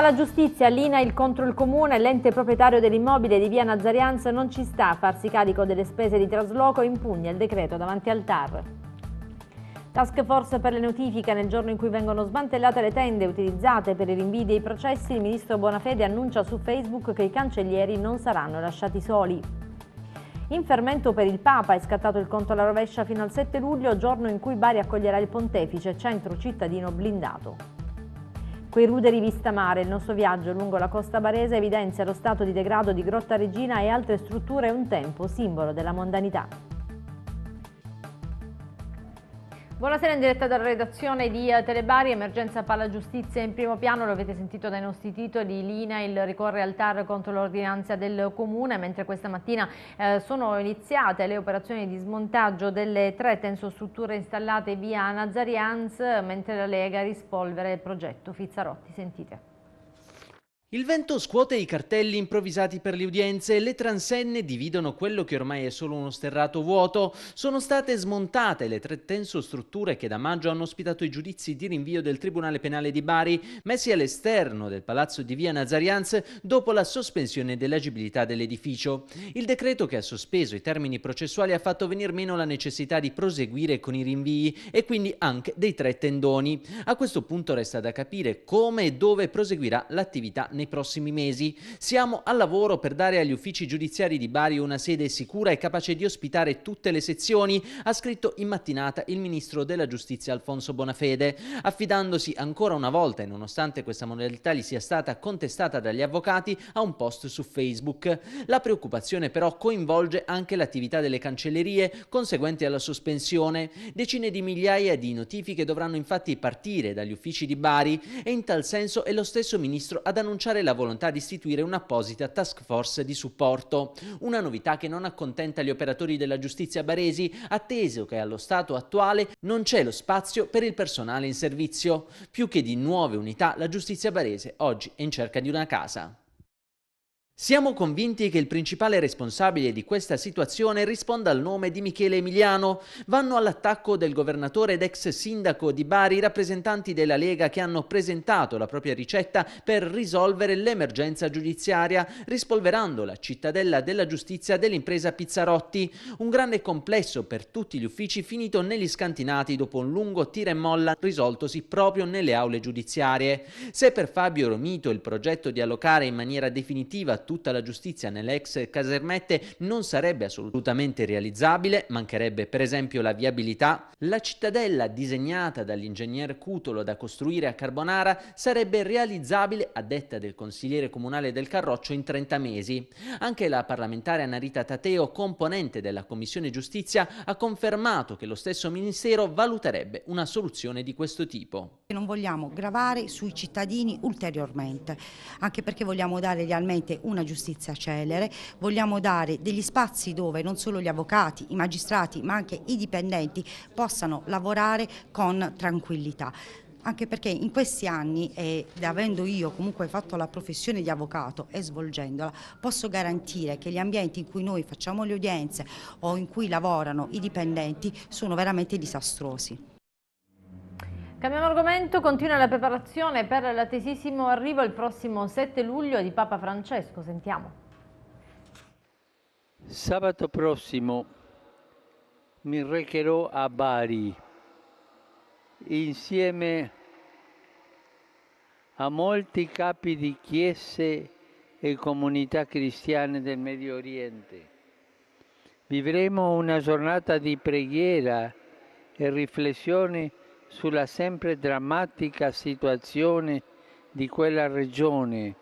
la Giustizia, Lina il contro il comune, l'ente proprietario dell'immobile di via Nazarianza non ci sta a farsi carico delle spese di trasloco e impugna il decreto davanti al TAR. Task force per le notifiche, nel giorno in cui vengono smantellate le tende utilizzate per i rinvii dei processi, il ministro Bonafede annuncia su Facebook che i cancellieri non saranno lasciati soli. In fermento per il Papa è scattato il conto alla rovescia fino al 7 luglio, giorno in cui Bari accoglierà il pontefice, centro cittadino blindato. Quei ruderi vista mare, il nostro viaggio lungo la costa barese evidenzia lo stato di degrado di Grotta Regina e altre strutture un tempo simbolo della mondanità. Buonasera in diretta dalla redazione di eh, Telebari, emergenza palla giustizia in primo piano, lo avete sentito dai nostri titoli, Lina il ricorre al TAR contro l'ordinanza del Comune, mentre questa mattina eh, sono iniziate le operazioni di smontaggio delle tre tensostrutture installate via Nazarians, mentre la Lega rispolvere il progetto Fizzarotti, sentite. Il vento scuote i cartelli improvvisati per le udienze, le transenne dividono quello che ormai è solo uno sterrato vuoto, sono state smontate le tre tenso strutture che da maggio hanno ospitato i giudizi di rinvio del Tribunale Penale di Bari, messi all'esterno del palazzo di via Nazarianz dopo la sospensione dell'agibilità dell'edificio. Il decreto che ha sospeso i termini processuali ha fatto venir meno la necessità di proseguire con i rinvii e quindi anche dei tre tendoni. A questo punto resta da capire come e dove proseguirà l'attività necessaria nei prossimi mesi. Siamo al lavoro per dare agli uffici giudiziari di Bari una sede sicura e capace di ospitare tutte le sezioni, ha scritto in mattinata il ministro della giustizia Alfonso Bonafede, affidandosi ancora una volta, e nonostante questa modalità gli sia stata contestata dagli avvocati, a un post su Facebook. La preoccupazione però coinvolge anche l'attività delle cancellerie conseguente alla sospensione. Decine di migliaia di notifiche dovranno infatti partire dagli uffici di Bari e in tal senso è lo stesso ministro ad annunciare annunciare la volontà di istituire un'apposita task force di supporto, una novità che non accontenta gli operatori della giustizia baresi, atteso che allo stato attuale non c'è lo spazio per il personale in servizio. Più che di nuove unità, la giustizia barese oggi è in cerca di una casa. Siamo convinti che il principale responsabile di questa situazione risponda al nome di Michele Emiliano. Vanno all'attacco del governatore ed ex sindaco di Bari i rappresentanti della Lega che hanno presentato la propria ricetta per risolvere l'emergenza giudiziaria, rispolverando la cittadella della giustizia dell'impresa Pizzarotti, un grande complesso per tutti gli uffici finito negli scantinati dopo un lungo tira e molla risoltosi proprio nelle aule giudiziarie. Se per Fabio Romito il progetto di allocare in maniera definitiva tutta la giustizia nelle ex casermette non sarebbe assolutamente realizzabile, mancherebbe per esempio la viabilità, la cittadella disegnata dall'ingegner Cutolo da costruire a Carbonara sarebbe realizzabile a detta del consigliere comunale del Carroccio in 30 mesi. Anche la parlamentare Anarita Tateo, componente della Commissione Giustizia, ha confermato che lo stesso Ministero valuterebbe una soluzione di questo tipo. Non vogliamo gravare sui cittadini ulteriormente, anche perché vogliamo dare realmente una una giustizia celere, vogliamo dare degli spazi dove non solo gli avvocati, i magistrati ma anche i dipendenti possano lavorare con tranquillità anche perché in questi anni, eh, avendo io comunque fatto la professione di avvocato e svolgendola, posso garantire che gli ambienti in cui noi facciamo le udienze o in cui lavorano i dipendenti sono veramente disastrosi. Cambiamo argomento, continua la preparazione per l'attesissimo arrivo il prossimo 7 luglio di Papa Francesco, sentiamo. Sabato prossimo mi recherò a Bari insieme a molti capi di chiese e comunità cristiane del Medio Oriente. Vivremo una giornata di preghiera e riflessione sulla sempre drammatica situazione di quella regione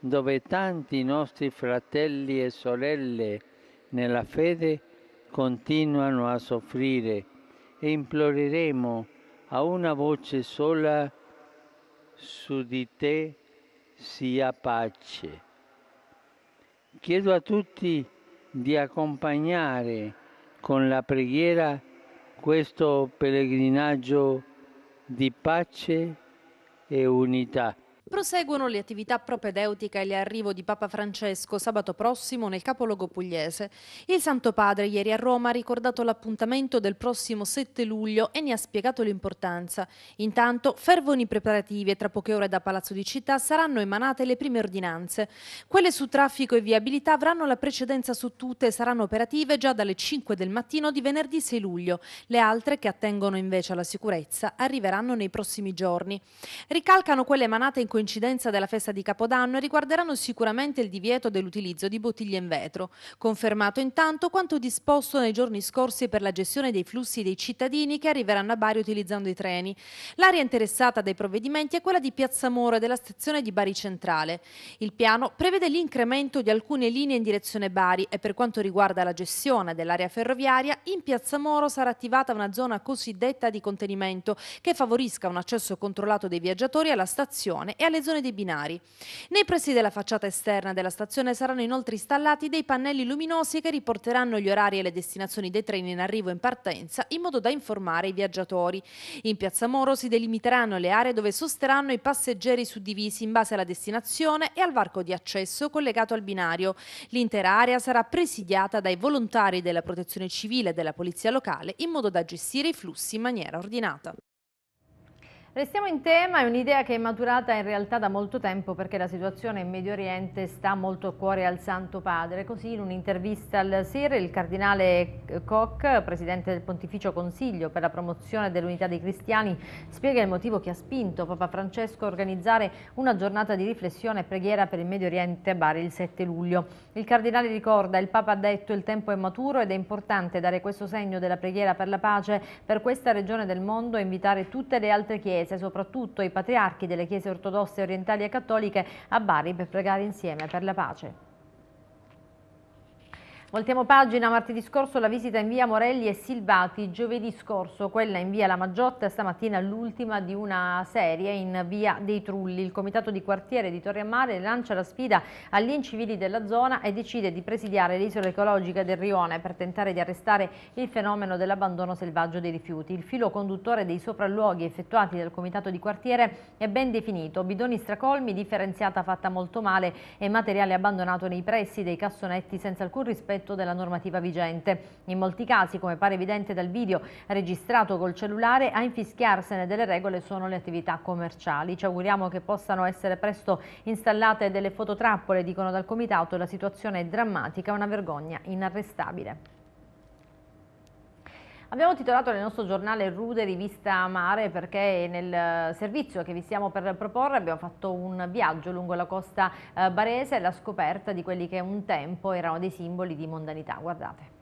dove tanti nostri fratelli e sorelle nella fede continuano a soffrire e imploreremo a una voce sola su di te sia pace. Chiedo a tutti di accompagnare con la preghiera questo pellegrinaggio di pace e unità. Proseguono le attività propedeutiche e l'arrivo di Papa Francesco sabato prossimo nel capoluogo pugliese. Il Santo Padre ieri a Roma ha ricordato l'appuntamento del prossimo 7 luglio e ne ha spiegato l'importanza. Intanto fervono i preparativi e tra poche ore da Palazzo di Città saranno emanate le prime ordinanze. Quelle su traffico e viabilità avranno la precedenza su tutte e saranno operative già dalle 5 del mattino di venerdì 6 luglio. Le altre, che attengono invece alla sicurezza, arriveranno nei prossimi giorni. Ricalcano quelle emanate in coincidenza della festa di Capodanno riguarderanno sicuramente il divieto dell'utilizzo di bottiglie in vetro, confermato intanto quanto disposto nei giorni scorsi per la gestione dei flussi dei cittadini che arriveranno a Bari utilizzando i treni. L'area interessata dai provvedimenti è quella di Piazza Mora della stazione di Bari Centrale. Il piano prevede l'incremento di alcune linee in direzione Bari e per quanto riguarda la gestione dell'area ferroviaria, in Piazza Moro sarà attivata una zona cosiddetta di contenimento che favorisca un accesso controllato dei viaggiatori alla stazione e alle zone dei binari. Nei pressi della facciata esterna della stazione saranno inoltre installati dei pannelli luminosi che riporteranno gli orari e le destinazioni dei treni in arrivo e in partenza in modo da informare i viaggiatori. In Piazza Moro si delimiteranno le aree dove sosterranno i passeggeri suddivisi in base alla destinazione e al varco di accesso collegato al binario. L'intera area sarà presidiata dai volontari della Protezione Civile e della Polizia Locale in modo da gestire i flussi in maniera ordinata. Restiamo in tema, è un'idea che è maturata in realtà da molto tempo perché la situazione in Medio Oriente sta molto a cuore al Santo Padre. Così in un'intervista al SIR il cardinale Koch, presidente del Pontificio Consiglio per la promozione dell'unità dei cristiani, spiega il motivo che ha spinto Papa Francesco a organizzare una giornata di riflessione e preghiera per il Medio Oriente a Bari il 7 luglio. Il cardinale ricorda, il Papa ha detto il tempo è maturo ed è importante dare questo segno della preghiera per la pace per questa regione del mondo e invitare tutte le altre chiese Chiese, soprattutto i patriarchi delle Chiese ortodosse orientali e cattoliche, a Bari per pregare insieme per la pace. Voltiamo pagina, martedì scorso la visita in via Morelli e Silvati, giovedì scorso quella in via La Maggiotta, stamattina l'ultima di una serie in via dei Trulli. Il comitato di quartiere di Torre Mare lancia la sfida agli incivili della zona e decide di presidiare l'isola ecologica del Rione per tentare di arrestare il fenomeno dell'abbandono selvaggio dei rifiuti. Il filo conduttore dei sopralluoghi effettuati dal comitato di quartiere è ben definito, bidoni stracolmi, differenziata fatta molto male e materiale abbandonato nei pressi dei cassonetti senza alcun rispetto rispetto della normativa vigente. In molti casi, come pare evidente dal video registrato col cellulare, a infischiarsene delle regole sono le attività commerciali. Ci auguriamo che possano essere presto installate delle fototrappole, dicono dal Comitato, la situazione è drammatica, una vergogna inarrestabile. Abbiamo titolato nel nostro giornale Rude Rivista Mare perché nel eh, servizio che vi stiamo per proporre abbiamo fatto un viaggio lungo la costa eh, barese alla scoperta di quelli che un tempo erano dei simboli di mondanità. Guardate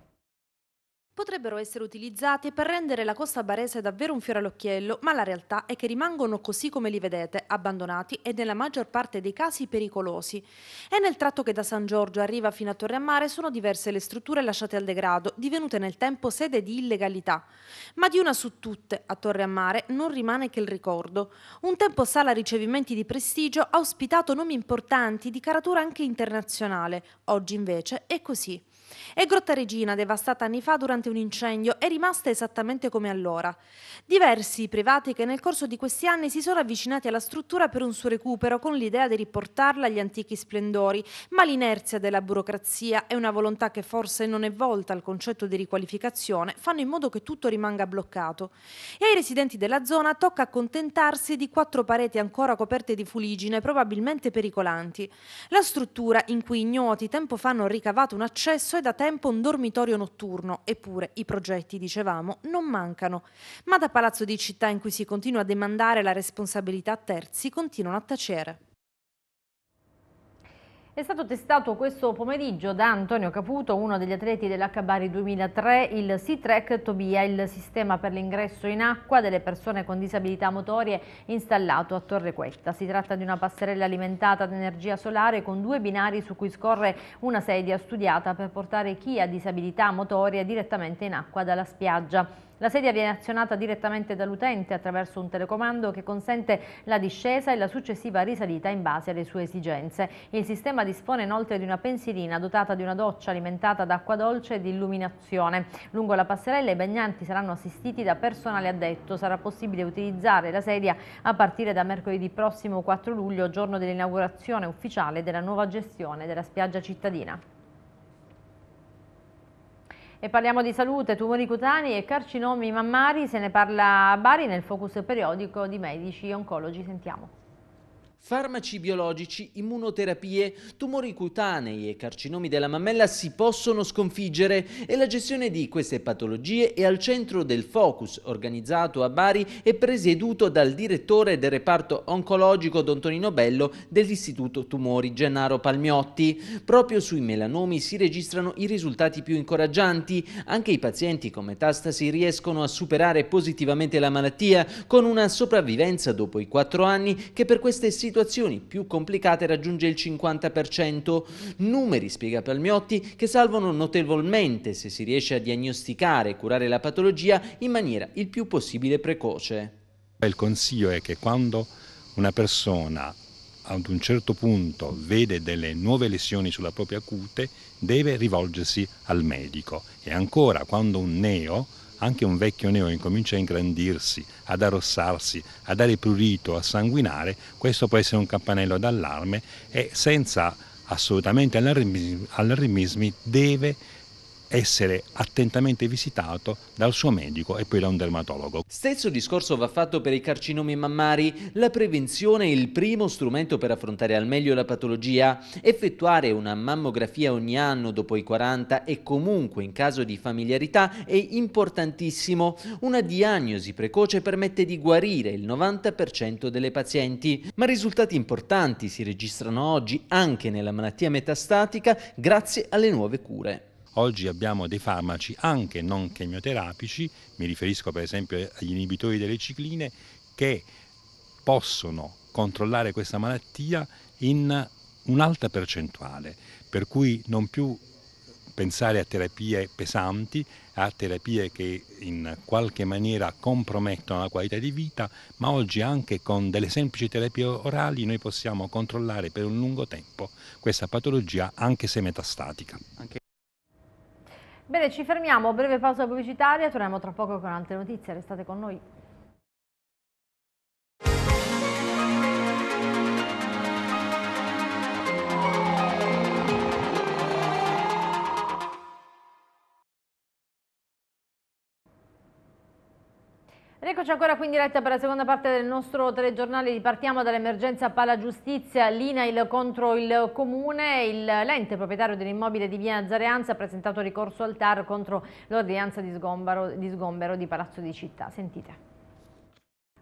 potrebbero essere utilizzate per rendere la costa barese davvero un fiore all'occhiello, ma la realtà è che rimangono così come li vedete, abbandonati e nella maggior parte dei casi pericolosi. E nel tratto che da San Giorgio arriva fino a Torre a Mare sono diverse le strutture lasciate al degrado, divenute nel tempo sede di illegalità. Ma di una su tutte, a Torre a Mare, non rimane che il ricordo. Un tempo sala ricevimenti di prestigio ha ospitato nomi importanti di caratura anche internazionale, oggi invece è così. È Grotta Regina, devastata anni fa durante un incendio, è rimasta esattamente come allora. Diversi privati che nel corso di questi anni si sono avvicinati alla struttura per un suo recupero con l'idea di riportarla agli antichi splendori, ma l'inerzia della burocrazia e una volontà che forse non è volta al concetto di riqualificazione fanno in modo che tutto rimanga bloccato. E ai residenti della zona tocca accontentarsi di quattro pareti ancora coperte di fuligine, probabilmente pericolanti. La struttura, in cui ignoti tempo fa hanno ricavato un accesso, Milazzo è da tempo un dormitorio notturno, eppure i progetti, dicevamo, non mancano. Ma da Palazzo di Città in cui si continua a demandare la responsabilità a terzi, continuano a tacere. È stato testato questo pomeriggio da Antonio Caputo, uno degli atleti dell'H 2003, il C-Track Tobia, il sistema per l'ingresso in acqua delle persone con disabilità motorie installato a Torre Quetta. Si tratta di una passerella alimentata ad energia solare con due binari su cui scorre una sedia studiata per portare chi ha disabilità motoria direttamente in acqua dalla spiaggia. La sedia viene azionata direttamente dall'utente attraverso un telecomando che consente la discesa e la successiva risalita in base alle sue esigenze. Il sistema dispone inoltre di una pensilina dotata di una doccia alimentata da acqua dolce e di illuminazione. Lungo la passerella i bagnanti saranno assistiti da personale addetto. Sarà possibile utilizzare la sedia a partire da mercoledì prossimo 4 luglio, giorno dell'inaugurazione ufficiale della nuova gestione della spiaggia cittadina. E parliamo di salute, tumori cutanei e carcinomi mammari, se ne parla a Bari nel focus periodico di medici e oncologi, sentiamo farmaci biologici, immunoterapie, tumori cutanei e carcinomi della mammella si possono sconfiggere e la gestione di queste patologie è al centro del focus organizzato a Bari e presieduto dal direttore del reparto oncologico Don Tonino Bello dell'Istituto Tumori Gennaro Palmiotti. Proprio sui melanomi si registrano i risultati più incoraggianti, anche i pazienti con metastasi riescono a superare positivamente la malattia con una sopravvivenza dopo i 4 anni che per queste si situazioni più complicate raggiunge il 50%, numeri, spiega Palmiotti, che salvano notevolmente se si riesce a diagnosticare e curare la patologia in maniera il più possibile precoce. Il consiglio è che quando una persona ad un certo punto vede delle nuove lesioni sulla propria cute, deve rivolgersi al medico e ancora quando un neo anche un vecchio neo incomincia a ingrandirsi, ad arrossarsi, a dare prurito, a sanguinare, questo può essere un campanello d'allarme e senza assolutamente allarmismi deve essere attentamente visitato dal suo medico e poi da un dermatologo. Stesso discorso va fatto per i carcinomi mammari. La prevenzione è il primo strumento per affrontare al meglio la patologia. Effettuare una mammografia ogni anno dopo i 40 e comunque in caso di familiarità è importantissimo. Una diagnosi precoce permette di guarire il 90% delle pazienti, ma risultati importanti si registrano oggi anche nella malattia metastatica grazie alle nuove cure. Oggi abbiamo dei farmaci anche non chemioterapici, mi riferisco per esempio agli inibitori delle cicline, che possono controllare questa malattia in un'alta percentuale, per cui non più pensare a terapie pesanti, a terapie che in qualche maniera compromettono la qualità di vita, ma oggi anche con delle semplici terapie orali noi possiamo controllare per un lungo tempo questa patologia anche se metastatica. Anche Bene, ci fermiamo, breve pausa pubblicitaria, torniamo tra poco con altre notizie, restate con noi. Eccoci ancora qui in diretta per la seconda parte del nostro telegiornale. Ripartiamo dall'emergenza Pala Giustizia, l'INAIL contro il Comune. Il l'ente proprietario dell'immobile di via Zareanza ha presentato ricorso al TAR contro l'ordinanza di, di sgombero di Palazzo di Città. Sentite.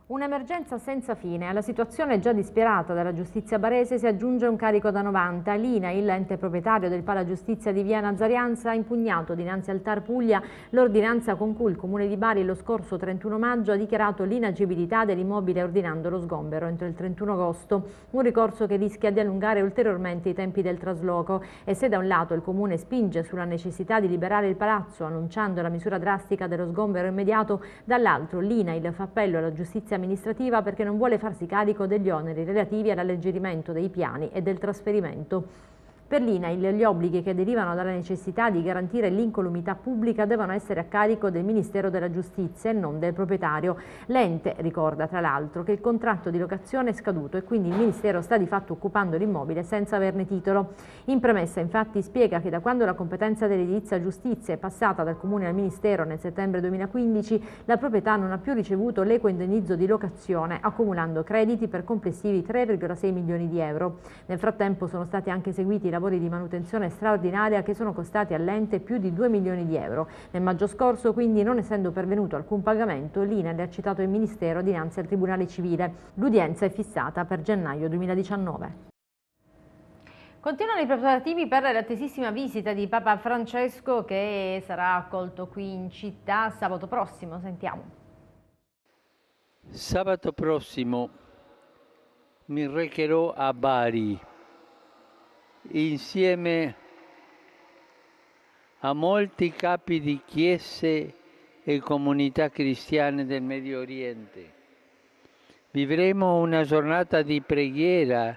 Un'emergenza senza fine. Alla situazione già disperata dalla giustizia barese si aggiunge un carico da 90. Lina, il ente proprietario del Palagiustizia di Via Nazarianza, ha impugnato dinanzi al Tar Puglia l'ordinanza con cui il Comune di Bari lo scorso 31 maggio ha dichiarato l'inagibilità dell'immobile ordinando lo sgombero entro il 31 agosto. Un ricorso che rischia di allungare ulteriormente i tempi del trasloco. E se da un lato il Comune spinge sulla necessità di liberare il palazzo annunciando la misura drastica dello sgombero immediato, dall'altro Lina, il fa appello alla giustizia giustizia amministrativa perché non vuole farsi carico degli oneri relativi all'alleggerimento dei piani e del trasferimento per l'INAIL gli obblighi che derivano dalla necessità di garantire l'incolumità pubblica devono essere a carico del Ministero della Giustizia e non del proprietario. L'ente ricorda tra l'altro che il contratto di locazione è scaduto e quindi il Ministero sta di fatto occupando l'immobile senza averne titolo. In premessa infatti spiega che da quando la competenza dell'edilizia giustizia è passata dal Comune al Ministero nel settembre 2015 la proprietà non ha più ricevuto l'equo indennizzo di locazione accumulando crediti per complessivi 3,6 milioni di euro. Nel frattempo sono stati anche seguiti lavori lavori di manutenzione straordinaria che sono costati all'ente più di 2 milioni di euro. Nel maggio scorso, quindi, non essendo pervenuto alcun pagamento, l'INAD ha citato il Ministero dinanzi al Tribunale Civile. L'udienza è fissata per gennaio 2019. Continuano i preparativi per l'attesissima visita di Papa Francesco che sarà accolto qui in città sabato prossimo. Sentiamo. Sabato prossimo mi recherò a Bari insieme a molti capi di chiese e comunità cristiane del Medio Oriente. Vivremo una giornata di preghiera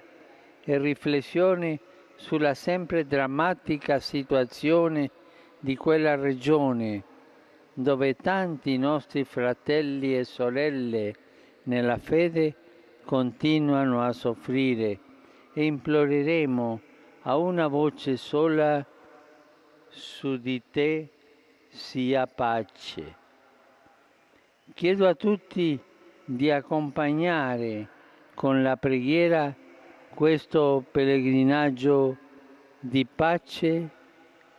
e riflessione sulla sempre drammatica situazione di quella regione dove tanti nostri fratelli e sorelle nella fede continuano a soffrire e imploreremo a una voce sola su di te sia pace. Chiedo a tutti di accompagnare con la preghiera questo pellegrinaggio di pace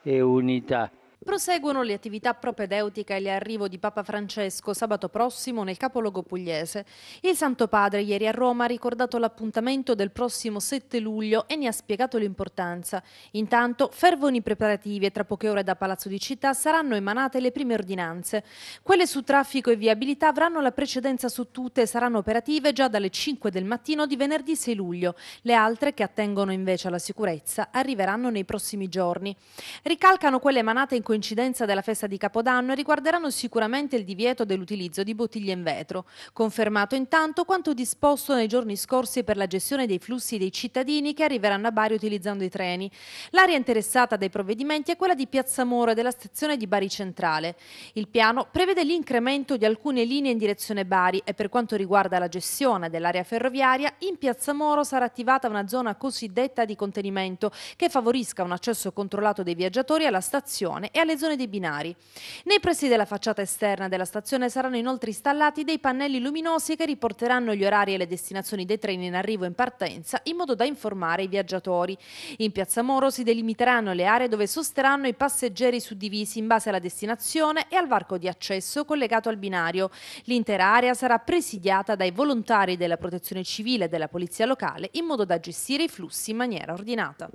e unità. Proseguono le attività propedeutiche e l'arrivo di Papa Francesco sabato prossimo nel capoluogo pugliese. Il Santo Padre ieri a Roma ha ricordato l'appuntamento del prossimo 7 luglio e ne ha spiegato l'importanza. Intanto fervono i preparativi e tra poche ore da Palazzo di Città saranno emanate le prime ordinanze. Quelle su traffico e viabilità avranno la precedenza su tutte e saranno operative già dalle 5 del mattino di venerdì 6 luglio. Le altre che attengono invece alla sicurezza arriveranno nei prossimi giorni. Ricalcano quelle emanate in coincidenza coincidenza della festa di Capodanno riguarderanno sicuramente il divieto dell'utilizzo di bottiglie in vetro, confermato intanto quanto disposto nei giorni scorsi per la gestione dei flussi dei cittadini che arriveranno a Bari utilizzando i treni. L'area interessata dai provvedimenti è quella di Piazza Mora della stazione di Bari Centrale. Il piano prevede l'incremento di alcune linee in direzione Bari e per quanto riguarda la gestione dell'area ferroviaria, in Piazza Moro sarà attivata una zona cosiddetta di contenimento che favorisca un accesso controllato dei viaggiatori alla stazione e e alle zone dei binari. Nei pressi della facciata esterna della stazione saranno inoltre installati dei pannelli luminosi che riporteranno gli orari e le destinazioni dei treni in arrivo e in partenza in modo da informare i viaggiatori. In Piazza Moro si delimiteranno le aree dove sosterranno i passeggeri suddivisi in base alla destinazione e al varco di accesso collegato al binario. L'intera area sarà presidiata dai volontari della Protezione Civile e della Polizia Locale in modo da gestire i flussi in maniera ordinata.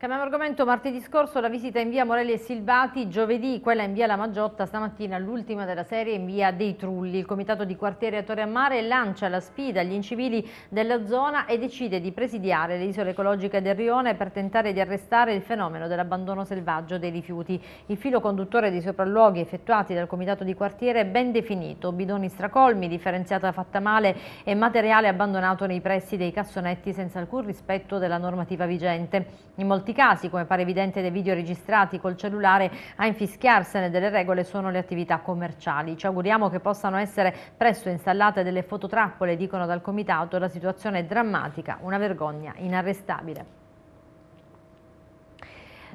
Cambiamo argomento, martedì scorso la visita in via Morelli e Silvati, giovedì quella in via La Maggiotta, stamattina l'ultima della serie in via Dei Trulli. Il comitato di quartiere a Torre a Mare lancia la sfida agli incivili della zona e decide di presidiare le isole ecologiche del Rione per tentare di arrestare il fenomeno dell'abbandono selvaggio dei rifiuti. Il filo conduttore dei sopralluoghi effettuati dal comitato di quartiere è ben definito, bidoni stracolmi, differenziata fatta male e materiale abbandonato nei pressi dei cassonetti senza alcun rispetto della normativa vigente. In molti molti casi, come pare evidente dai video registrati col cellulare, a infischiarsene delle regole sono le attività commerciali. Ci auguriamo che possano essere presto installate delle fototrappole, dicono dal Comitato, la situazione è drammatica, una vergogna inarrestabile.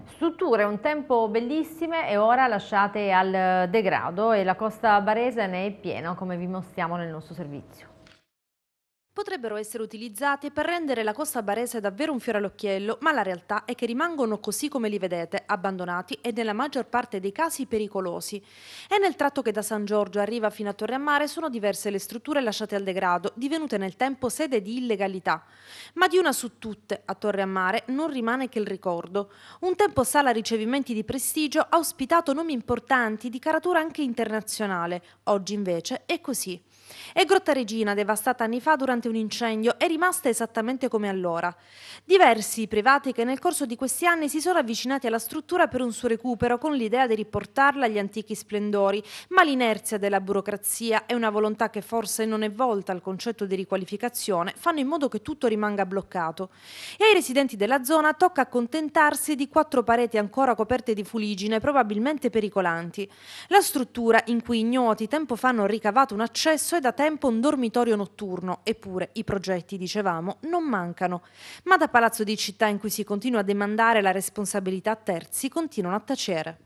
Strutture un tempo bellissime e ora lasciate al degrado e la costa barese ne è piena come vi mostriamo nel nostro servizio potrebbero essere utilizzate per rendere la costa barese davvero un fiore all'occhiello, ma la realtà è che rimangono così come li vedete, abbandonati e nella maggior parte dei casi pericolosi. E nel tratto che da San Giorgio arriva fino a Torre a Mare sono diverse le strutture lasciate al degrado, divenute nel tempo sede di illegalità. Ma di una su tutte, a Torre a Mare, non rimane che il ricordo. Un tempo sala ricevimenti di prestigio ha ospitato nomi importanti di caratura anche internazionale, oggi invece è così. È Grotta Regina, devastata anni fa durante un incendio, è rimasta esattamente come allora. Diversi privati che nel corso di questi anni si sono avvicinati alla struttura per un suo recupero con l'idea di riportarla agli antichi splendori, ma l'inerzia della burocrazia e una volontà che forse non è volta al concetto di riqualificazione fanno in modo che tutto rimanga bloccato. E ai residenti della zona tocca accontentarsi di quattro pareti ancora coperte di fuligine, probabilmente pericolanti. La struttura, in cui ignoti tempo fa hanno ricavato un accesso, è da tempo un dormitorio notturno, eppure i progetti, dicevamo, non mancano. Ma da Palazzo di Città in cui si continua a demandare la responsabilità a terzi continuano a tacere.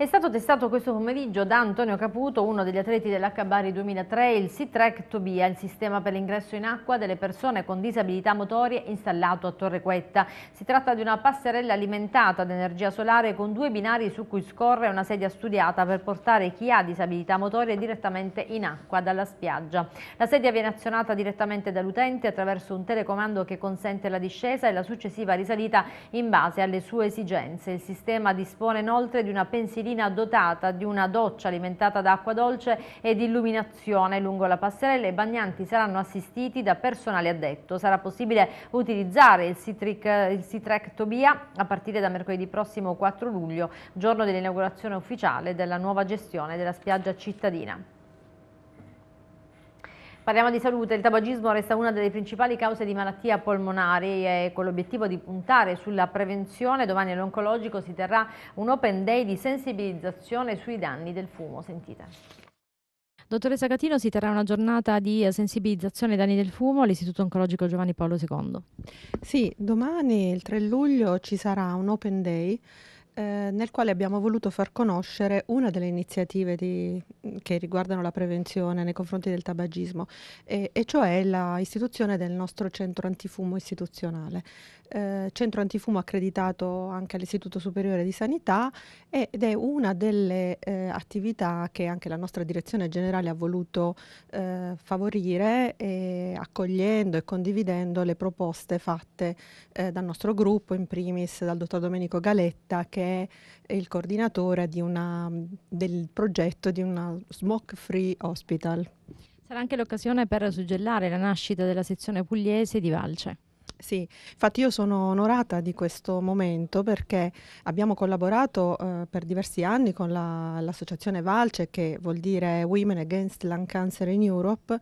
È stato testato questo pomeriggio da Antonio Caputo, uno degli atleti dell'Hbari 2003, il C-Track Tobia, il sistema per l'ingresso in acqua delle persone con disabilità motorie installato a Torre Quetta. Si tratta di una passerella alimentata ad energia solare con due binari su cui scorre una sedia studiata per portare chi ha disabilità motorie direttamente in acqua dalla spiaggia. La sedia viene azionata direttamente dall'utente attraverso un telecomando che consente la discesa e la successiva risalita in base alle sue esigenze. Il sistema dispone inoltre di una pensilina cittadina dotata di una doccia alimentata da acqua dolce ed illuminazione lungo la passerella. I bagnanti saranno assistiti da personale addetto. Sarà possibile utilizzare il C-Trek Tobia a partire da mercoledì prossimo 4 luglio, giorno dell'inaugurazione ufficiale della nuova gestione della spiaggia cittadina. Parliamo di salute, il tabagismo resta una delle principali cause di malattia polmonare e con l'obiettivo di puntare sulla prevenzione domani all'oncologico si terrà un open day di sensibilizzazione sui danni del fumo, sentite. Dottoressa Catino, si terrà una giornata di sensibilizzazione ai danni del fumo all'Istituto Oncologico Giovanni Paolo II. Sì, domani il 3 luglio ci sarà un open day eh, nel quale abbiamo voluto far conoscere una delle iniziative di, che riguardano la prevenzione nei confronti del tabagismo, e, e cioè l'istituzione del nostro centro antifumo istituzionale. Eh, centro antifumo accreditato anche all'Istituto Superiore di Sanità ed è una delle eh, attività che anche la nostra direzione generale ha voluto eh, favorire accogliendo e condividendo le proposte fatte eh, dal nostro gruppo, in primis dal dottor Domenico Galetta che è il coordinatore una, del progetto di una smoke free hospital. Sarà anche l'occasione per suggellare la nascita della sezione pugliese di Valce. Sì, infatti io sono onorata di questo momento perché abbiamo collaborato eh, per diversi anni con la- l'associazione VALCE, che vuol dire Women Against Lung Cancer in Europe,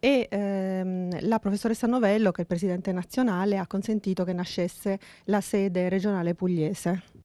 e ehm, la professoressa Novello, che è il presidente nazionale, ha consentito che nascesse la sede regionale pugliese.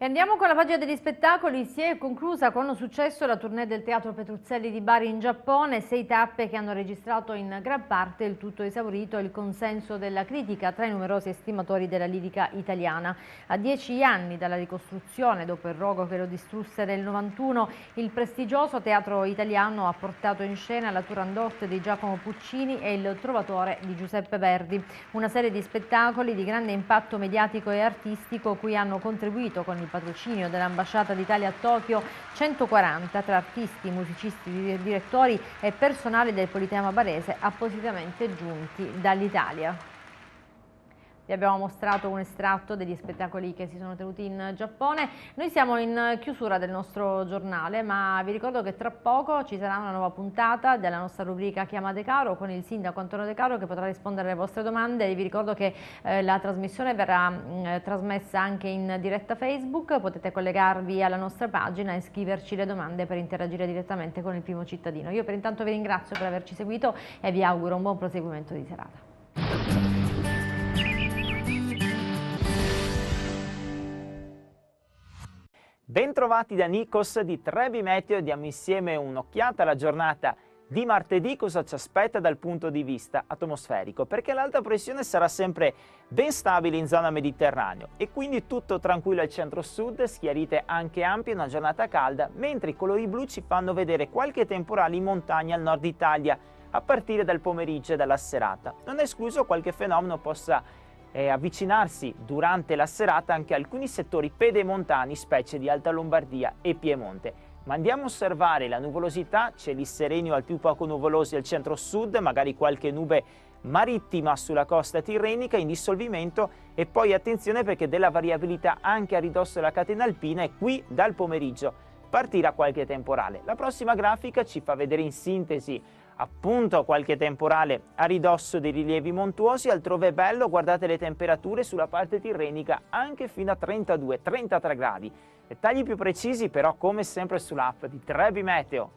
E andiamo con la pagina degli spettacoli, si è conclusa con successo la tournée del Teatro Petruzzelli di Bari in Giappone, sei tappe che hanno registrato in gran parte il tutto esaurito il consenso della critica tra i numerosi estimatori della lirica italiana. A dieci anni dalla ricostruzione, dopo il rogo che lo distrusse nel 91, il prestigioso teatro italiano ha portato in scena la Turandot di Giacomo Puccini e il Trovatore di Giuseppe Verdi, una serie di spettacoli di grande impatto mediatico e artistico cui hanno contribuito con il il patrocinio dell'Ambasciata d'Italia a Tokyo 140 tra artisti, musicisti, direttori e personale del Politeama Barese appositamente giunti dall'Italia vi abbiamo mostrato un estratto degli spettacoli che si sono tenuti in Giappone. Noi siamo in chiusura del nostro giornale, ma vi ricordo che tra poco ci sarà una nuova puntata della nostra rubrica Chiama De Caro con il sindaco Antonio De Caro che potrà rispondere alle vostre domande vi ricordo che eh, la trasmissione verrà mh, mm, eh, trasmessa anche in diretta Facebook, potete collegarvi alla nostra pagina e scriverci le domande per interagire direttamente con il primo cittadino. Io per intanto vi ringrazio per averci seguito e vi auguro un buon proseguimento di serata. Bentrovati da Nikos di Trevi Meteo e diamo insieme un'occhiata alla giornata di martedì cosa ci aspetta dal punto di vista atmosferico perché l'alta pressione sarà sempre ben stabile in zona mediterraneo e quindi tutto tranquillo al centro-sud, schiarite anche ampie, una giornata calda, mentre i colori blu ci fanno vedere qualche temporale in montagna al nord Italia a partire dal pomeriggio e dalla serata. Non è escluso qualche fenomeno possa eh, avvicinarsi durante la serata anche alcuni settori pedemontani, specie di Alta Lombardia e Piemonte. Ma andiamo a osservare la nuvolosità, cieli sereni o al più poco nuvolosi al centro-sud, magari qualche nube marittima sulla costa tirrenica in dissolvimento e poi attenzione perché della variabilità anche a ridosso della catena alpina e qui dal pomeriggio partirà qualche temporale. La prossima grafica ci fa vedere in sintesi appunto qualche temporale a ridosso dei rilievi montuosi, altrove è bello, guardate le temperature sulla parte tirrenica anche fino a 32-33 gradi. Dettagli più precisi però come sempre sull'app di Trebi Meteo.